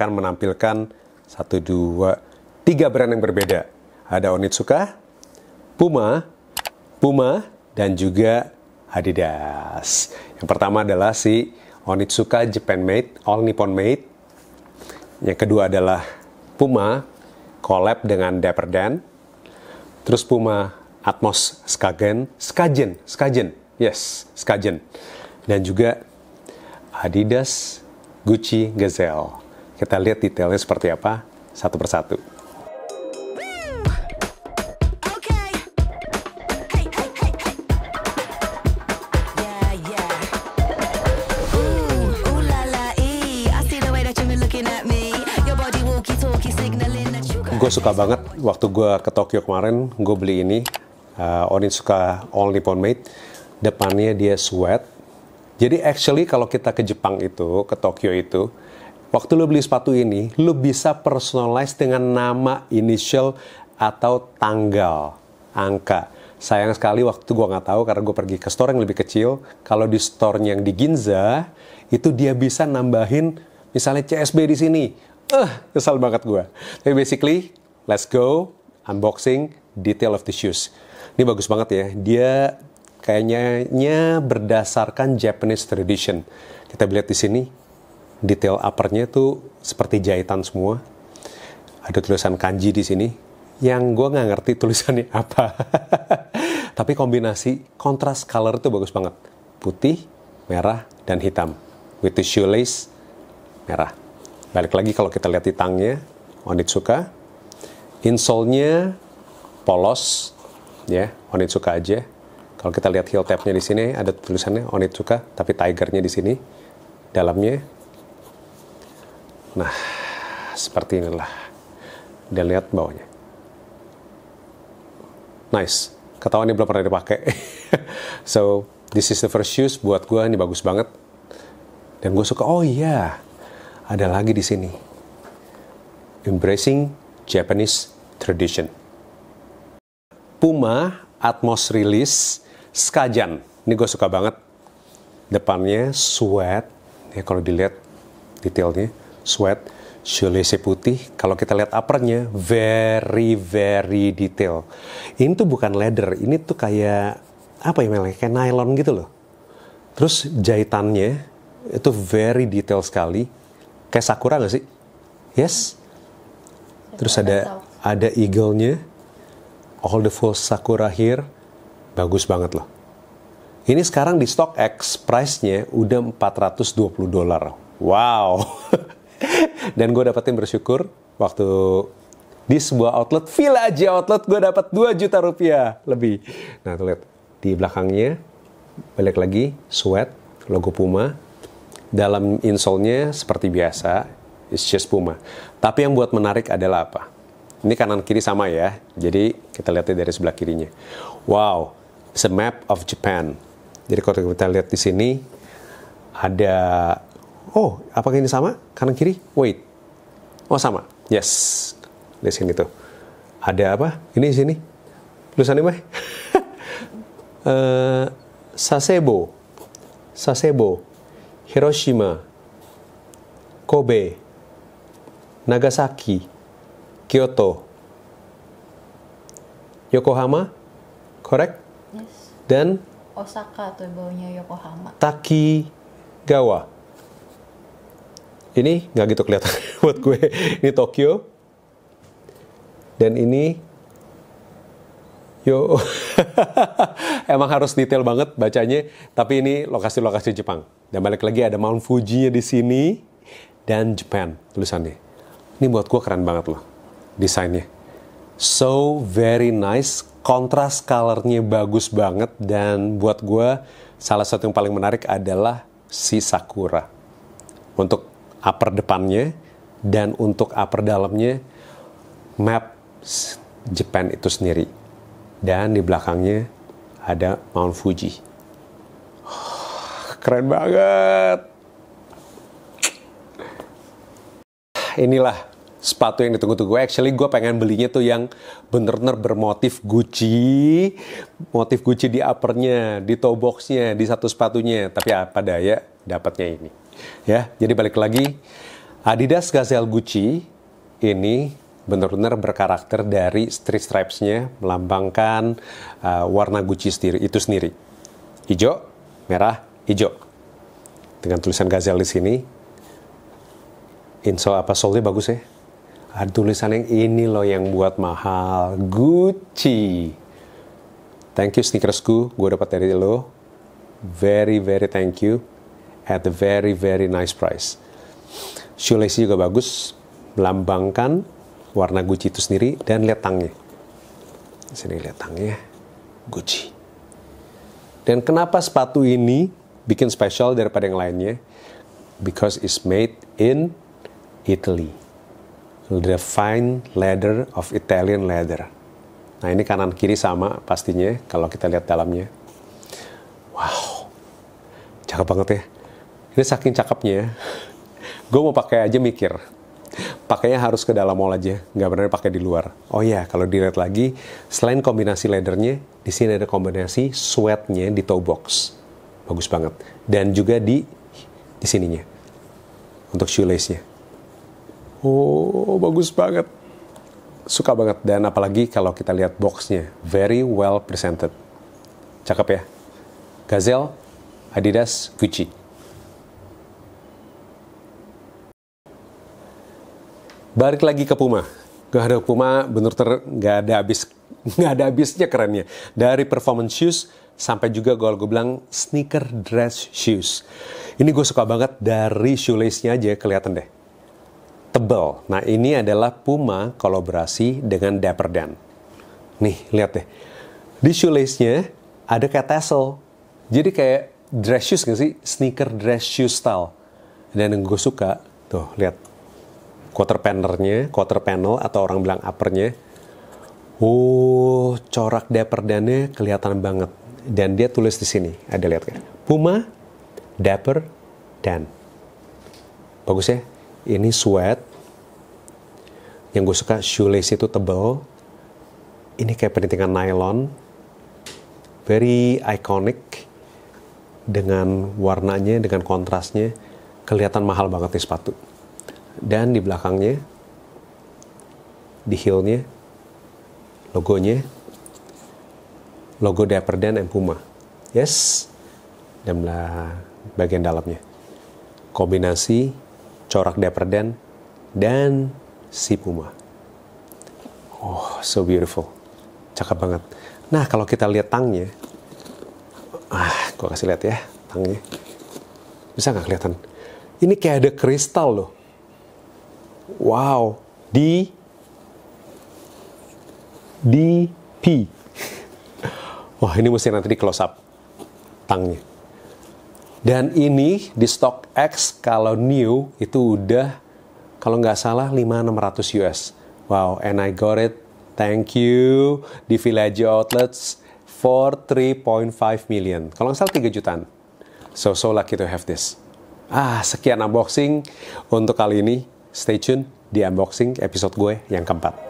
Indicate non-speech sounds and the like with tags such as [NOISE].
akan menampilkan satu dua tiga brand yang berbeda. Ada Onitsuka, Puma, Puma, dan juga Adidas. Yang pertama adalah si Onitsuka Japan Made, All Nippon Made. Yang kedua adalah Puma, collab dengan Dapper Dan. Terus Puma Atmos Skagen, Skagen, Skagen, yes, Skagen. Dan juga Adidas Gucci Gazelle. Kita lihat detailnya seperti apa satu persatu. Gue suka banget waktu gue ke Tokyo kemarin, gue beli ini uh, suka All Nippon Made. Depannya dia sweat. Jadi actually kalau kita ke Jepang itu, ke Tokyo itu, Waktu lo beli sepatu ini, lo bisa personalize dengan nama, initial, atau tanggal, angka. Sayang sekali waktu gue nggak tahu karena gue pergi ke store yang lebih kecil. Kalau di store yang di Ginza, itu dia bisa nambahin misalnya CSB di sini. Eh, uh, kesal banget gue. Tapi basically, let's go unboxing detail of the shoes. Ini bagus banget ya. Dia kayaknya berdasarkan Japanese tradition. Kita lihat di sini detail uppernya itu seperti jahitan semua. Ada tulisan kanji di sini yang gue nggak ngerti tulisannya [LAUGHS] apa. Tapi kombinasi kontras color itu bagus banget. Putih, merah, dan hitam. With the shoelace, merah. Balik lagi kalau kita lihat di tangnya, Onitsuka. Insole-nya polos, ya, Onitsuka aja. Kalau kita lihat heel tap nya di sini, ada tulisannya Onitsuka, tapi tiger-nya di sini. Dalamnya Nah, seperti inilah. Dan lihat bawahnya. Nice. Ketahuan ini belum pernah dipakai. [LAUGHS] so, this is the first shoes buat gue. Ini bagus banget. Dan gue suka, oh iya, yeah. ada lagi di sini. Embracing Japanese Tradition. Puma Atmos Release Skajan. Ini gue suka banget. Depannya sweat. Ya, kalau dilihat detailnya sweat, shoelace putih. Kalau kita lihat uppernya, very very detail. Ini tuh bukan leather, ini tuh kayak apa ya melek, ya? Kayak nylon gitu loh. Terus jahitannya itu very detail sekali. Kayak sakura gak sih? Yes. Terus ada ada eagle-nya. All the full sakura here. Bagus banget loh. Ini sekarang di StockX price-nya udah 420 dolar. Wow. [LAUGHS] [LAUGHS] Dan gue dapetin bersyukur waktu di sebuah outlet, villa aja Outlet, gue dapat 2 juta rupiah lebih. Nah, tuh lihat di belakangnya balik lagi sweat logo Puma. Dalam insole nya seperti biasa, it's just Puma. Tapi yang buat menarik adalah apa? Ini kanan kiri sama ya. Jadi kita lihatnya dari sebelah kirinya. Wow, it's a map of Japan. Jadi kalau kita lihat di sini ada oh apakah ini sama? Kanan kiri? Wait. Oh sama. Yes. Di sini tuh. Ada apa? Ini di sini. Tulisan mah. [LAUGHS] Eh, Sasebo. Sasebo. Hiroshima. Kobe. Nagasaki. Kyoto. Yokohama. Correct? Yes. Dan Osaka tuh bawahnya Yokohama. Takigawa ini nggak gitu kelihatan [LAUGHS] buat gue ini Tokyo dan ini yo [LAUGHS] emang harus detail banget bacanya tapi ini lokasi-lokasi Jepang dan balik lagi ada Mount Fuji nya di sini dan Japan tulisannya ini buat gue keren banget loh desainnya so very nice kontras colornya bagus banget dan buat gue salah satu yang paling menarik adalah si sakura untuk upper depannya dan untuk upper dalamnya map Japan itu sendiri. Dan di belakangnya ada Mount Fuji. [SIGHS] Keren banget. Inilah sepatu yang ditunggu-tunggu. Actually gue pengen belinya tuh yang bener-bener bermotif Gucci. Motif Gucci di uppernya, di toe boxnya, di satu sepatunya. Tapi apa daya dapatnya ini. Ya, jadi balik lagi Adidas Gazelle Gucci ini benar-benar berkarakter dari street stripes-nya melambangkan uh, warna Gucci sendiri, itu sendiri. Hijau, merah, hijau. Dengan tulisan Gazelle di sini. Insol apa solnya bagus ya. Ada tulisan yang ini loh yang buat mahal. Gucci. Thank you sneakersku, gue dapat dari lo. Very very thank you at a very very nice price. Shoelace juga bagus, melambangkan warna Gucci itu sendiri dan lihat tangnya. Sini lihat tangnya ya, Gucci. Dan kenapa sepatu ini bikin spesial daripada yang lainnya? Because it's made in Italy. The fine leather of Italian leather. Nah ini kanan kiri sama pastinya kalau kita lihat dalamnya. Wow, cakep banget ya ini saking cakepnya ya. gue mau pakai aja mikir pakainya harus ke dalam mall aja nggak benar pakai di luar oh ya kalau dilihat lagi selain kombinasi ledernya, di sini ada kombinasi sweatnya di toe box bagus banget dan juga di di sininya untuk shoelace nya oh bagus banget suka banget dan apalagi kalau kita lihat boxnya very well presented cakep ya Gazelle Adidas Gucci balik lagi ke Puma. Gak ada Puma, bener ter gak ada habis nggak [LAUGHS] ada habisnya kerennya. Dari performance shoes sampai juga gue gue bilang sneaker dress shoes. Ini gue suka banget dari shoelace-nya aja kelihatan deh. Tebel. Nah ini adalah Puma kolaborasi dengan Dapper Dan. Nih, lihat deh. Di shoelace-nya ada kayak tassel. Jadi kayak dress shoes gak sih? Sneaker dress shoe style. Dan yang gue suka, tuh lihat quarter panelnya, quarter panel atau orang bilang uppernya. Oh, corak dapper dannya kelihatan banget. Dan dia tulis di sini, ada lihat kan? Puma, dapper, dan. Bagus ya? Ini sweat. Yang gue suka shoelace itu tebal. Ini kayak penitingan nylon. Very iconic. Dengan warnanya, dengan kontrasnya. Kelihatan mahal banget nih sepatu dan di belakangnya di heelnya logonya logo Dapper Dan and Puma yes dan bagian dalamnya kombinasi corak Dapper Dan dan si Puma oh so beautiful cakep banget nah kalau kita lihat tangnya ah gua kasih lihat ya tangnya bisa nggak kelihatan ini kayak ada kristal loh Wow, D D P. Wah, ini mesti nanti di close up tangnya. Dan ini di Stock X kalau new itu udah kalau nggak salah 5600 US. Wow, and I got it. Thank you di Village Outlets for 3.5 million. Kalau nggak salah 3 jutaan. So, so lucky to have this. Ah, sekian unboxing untuk kali ini. Stay tune di unboxing episode gue yang keempat.